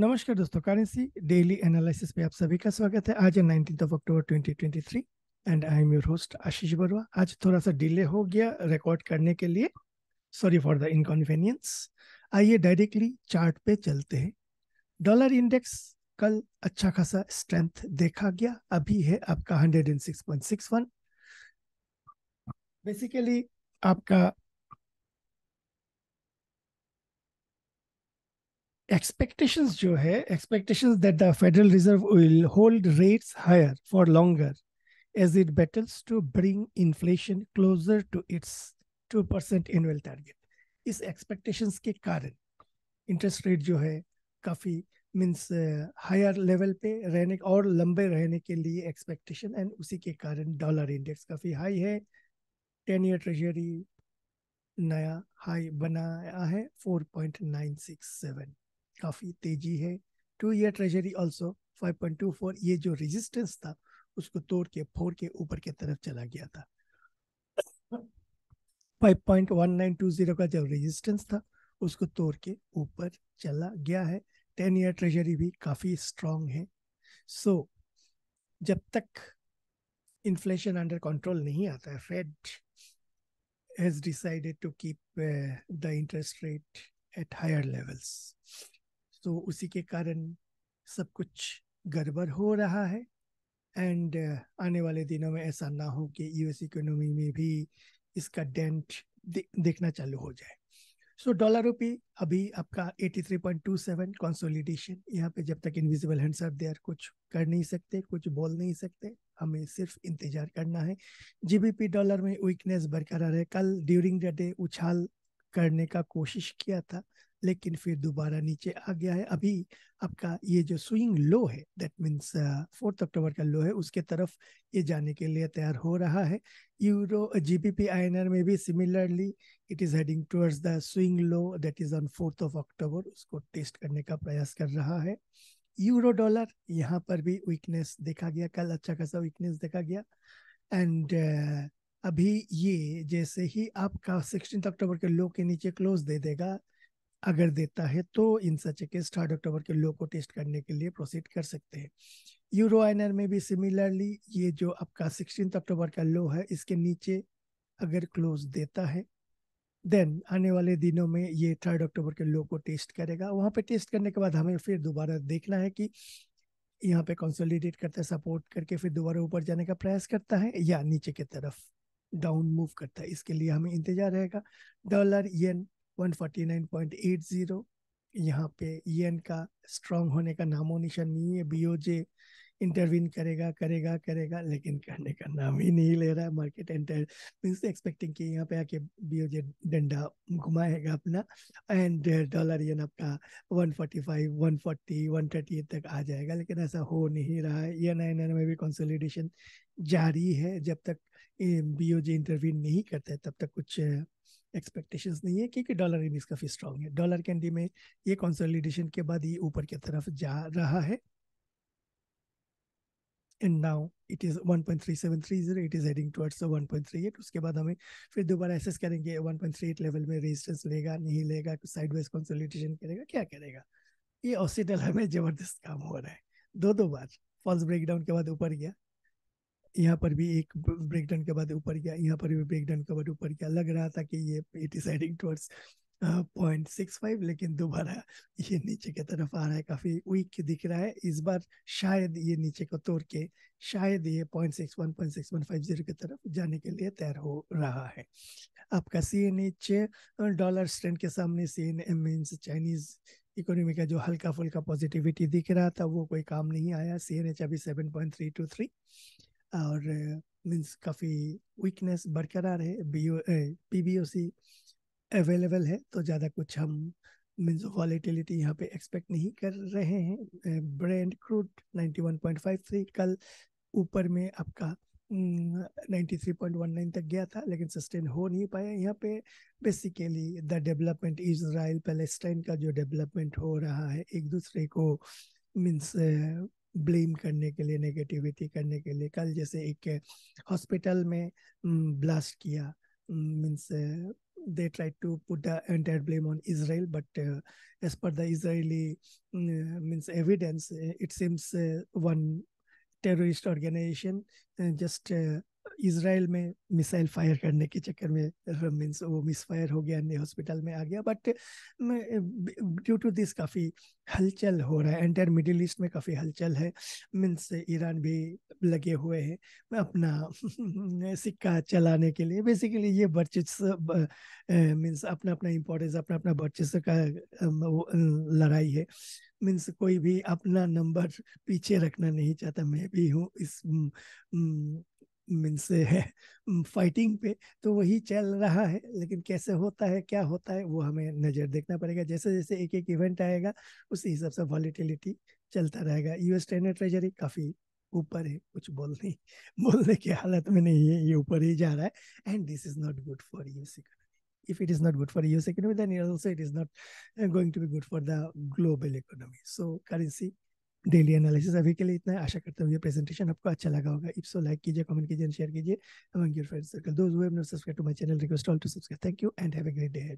नमस्कार दोस्तों currency daily analysis पे आप सभी का स्वागत है आज है nineteen October 2023 and I am your host Ashish Barua आज थोड़ा सा डिले हो गया रिकॉर्ड करने के लिए सॉरी फॉर द इनकन्वीनियंस आइए डायरेक्टली चार्ट पे चलते हैं डॉलर इंडेक्स कल अच्छा खासा स्ट्रेंथ देखा गया अभी है आपका हंड्रेड बेसिकली आपका एक्सपेक्टेशंस जो है expectations that the Federal Reserve will hold rates higher for longer it battles to bring inflation closer to its two percent annual target इस एक्सपेक्टेशंस के कारण इंटरेस्ट रेट जो है काफ़ी मीन्स हायर लेवल पे रहने और लंबे रहने के लिए एक्सपेक्टेशन एंड उसी के कारण डॉलर इंडेक्स काफ़ी हाई है टेन ईयर ट्रेजरी नया हाई बनाया है four point nine six seven काफ़ी तेजी है टू ईयर ट्रेजरी ऑल्सो 5.24 ये जो रेजिस्टेंस था उसको तोड़ के फोर के ऊपर के तरफ चला गया था 5.1920 का जो रेजिस्टेंस था उसको तोड़ के ऊपर चला गया है टेन ईयर ट्रेजरी भी काफ़ी स्ट्रांग है सो so, जब तक इन्फ्लेशन अंडर कंट्रोल नहीं आता है Fed has decided to keep the interest rate at higher levels तो उसी के कारण सब कुछ गड़बड़ हो रहा है एंड uh, आने वाले दिनों में ऐसा ना हो कि यूएस इकोनॉमी में भी इसका डेंट देखना चालू हो जाए सो डॉलर रुपी अभी आपका 83.27 कंसोलिडेशन यहाँ पे जब तक इनविजिबल हैंड्स आर देयर कुछ कर नहीं सकते कुछ बोल नहीं सकते हमें सिर्फ इंतजार करना है जीबीपी डॉलर में वीकनेस बरकरार है कल ड्यूरिंग द डे उछाल करने का कोशिश किया था लेकिन फिर दोबारा नीचे आ गया है अभी आपका ये जो स्विंग लो है दैट मीन्स फोर्थ अक्टूबर का लो है उसके तरफ ये जाने के लिए तैयार हो रहा है यूरो जीबीपी आईएनआर में भी similarly it is heading towards the swing low that is on fourth of October उसको टेस्ट करने का प्रयास कर रहा है यूरो डॉलर यहाँ पर भी वीकनेस देखा गया कल अच्छा खासा वीकनेस देखा गया एंड uh, अभी ये जैसे ही आपका सिक्सटीन अक्टूबर के लो के नीचे क्लोज दे देगा अगर देता है तो इन सच केस थर्ड अक्टूबर के लो को टेस्ट करने के लिए प्रोसीड कर सकते हैं यूरो आइनर में भी सिमिलरली ये जो आपका सिक्सटीन अक्टूबर का लो है इसके नीचे अगर क्लोज देता है देन आने वाले दिनों में ये थर्ड अक्टूबर के लो को टेस्ट करेगा वहाँ पे टेस्ट करने के बाद हमें फिर दोबारा देखना है कि यहाँ पे कंसोलिडेट करता है सपोर्ट करके फिर दोबारा ऊपर जाने का प्रयास करता है या नीचे की तरफ डाउन मूव करता है इसके लिए हमें इंतजार रहेगा डॉलर येन 149.80 यहाँ पे ईएन e का स्ट्रांग होने का नामो निशान नहीं है बीओजे इंटरवीन करेगा करेगा करेगा लेकिन करने का नाम ही नहीं ले रहा है मार्केट एंटर मीन्स एक्सपेक्टिंग कि यहाँ पे आके बीओजे डंडा घुमाएगा अपना एंड डॉलर येन आपका 145 140 138 तक आ जाएगा लेकिन ऐसा हो नहीं रहा है ये नए नए में भी कंसोलिडेशन जारी है जब तक बीओजे इंटरवीन नहीं करता है तब तक कुछ एक्सपेक्टेशन नहीं है क्योंकि डॉलर इंडेक्स काफ़ी स्ट्रांग है डॉलर कैंडी में ये कंसोलिडेशन के बाद ये ऊपर की तरफ जा रहा है and now it is 1.3730 it is heading towards 1.38 उसके बाद हमें फिर दोबारा एसेस करेंगे 1.38 लेवल में रेजिस्टेंस लेगा नहीं लेगा साइडवेज कंसोलिडेशन करेगा क्या करेगा ये ऑसिटल हमें जबरदस्त काम हो रहा है दो दो बार फॉल्स ब्रेकडाउन के बाद ऊपर गया यहाँ पर भी एक ब्रेकडाउन के बाद ऊपर गया यहाँ पर भी ब्रेकडाउन के बाद ऊपर गया लग रहा था कि ये it is heading towards point six five लेकिन दोबारा ये नीचे की तरफ आ रहा है काफ़ी वीक दिख रहा है इस बार शायद ये नीचे को तोड़ के शायद ये point six one point six one five zero की तरफ जाने के लिए तैयार हो रहा है आपका C N H dollar stand के सामने C N M means Chinese economy का जो हल्का फुल्का पॉजिटिविटी दिख रहा था वो कोई काम नहीं आया सी एन एच अभी seven point three two three और मीन्स काफ़ी वीकनेस बरकरार है B P B O C available है तो ज़्यादा कुछ हम मीन्स वॉलीटिलिटी यहाँ पे एक्सपेक्ट नहीं कर रहे हैं ब्रेंड क्रूड फाइव से कल ऊपर में आपका 93.19 तक गया था लेकिन सस्टेन हो नहीं पाया यहाँ पे basically the development Israel Palestine का जो डेवलपमेंट हो रहा है एक दूसरे को मीन्स ब्लेम करने के लिए नेगेटिविटी करने के लिए कल जैसे एक हॉस्पिटल में ब्लास्ट किया means they try to put the entire blame on Israel but as per the Israeli means evidence it seems one terrorist organisation just Israel में मिसाइल फायर करने के चक्कर में मीन्स वो मिस फायर हो गया अन्य हॉस्पिटल में आ गया बट ड्यू टू दिस काफ़ी हलचल हो रहा है एंटायर मिडिल ईस्ट में काफ़ी हलचल है मीन्स ईरान भी लगे हुए हैं अपना सिक्का चलाने के लिए बेसिकली ये बर्चिस मीन्स अपना अपना इम्पोर्टेंस अपना अपना वर्चस्व का लड़ाई है मीन्स कोई भी अपना नंबर पीछे रखना नहीं चाहता मैं भी हूँ इस मीन्स फाइटिंग पे तो वही चल रहा है लेकिन कैसे होता है क्या होता है वो हमें नज़र देखना पड़ेगा जैसे जैसे एक एक इवेंट आएगा उसी हिसाब से वॉलीटिलिटी चलता रहेगा यूएस टेन ट्रेजरी काफ़ी ऊपर है कुछ बोलने बोलने की हालत में नहीं है ये ऊपर ही जा रहा है and this is not good for US economy if it is not good for US then then also it is not going to be good for the global economy so currency daily analysis अभी के लिए इतना है आशा करता हूँ ये presentation आपको अच्छा लगा होगा इफ सो लाइक कीजिए कमेंट कीजिए शेयर कीजिए अमंग योर फ्रेंड सर्कल दोस्त हु subscribe to my channel request all to subscribe thank you and have a great day